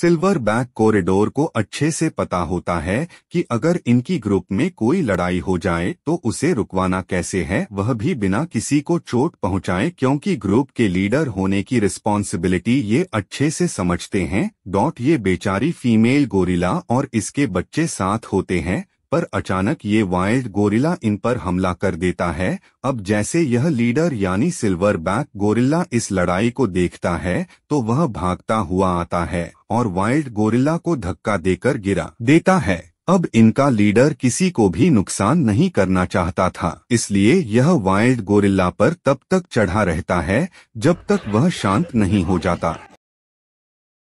silver back corridor को अच्छे से पता होता है कि अगर इनकी ग्रुप में कोई लड़ाई हो जाए तो उसे रुकवाना कैसे है वह भी बिना किसी को चोट पहुंचाए क्योंकि ग्रुप के लीडर होने की रिस्पॉन्सिबिलिटी ये अच्छे से समझते हैं डॉट ये बेचारी फीमेल गोरिला और इसके बच्चे साथ होते हैं पर अचानक ये वाइल्ड गोरिल्ला इन पर हमला कर देता है अब जैसे यह लीडर यानी सिल्वर बैक गोरिल्ला इस लड़ाई को देखता है तो वह भागता हुआ आता है और वाइल्ड गोरिल्ला को धक्का देकर गिरा देता है अब इनका लीडर किसी को भी नुकसान नहीं करना चाहता था इसलिए यह वाइल्ड गोरिल्ला पर तब तक चढ़ा रहता है जब तक वह शांत नहीं हो जाता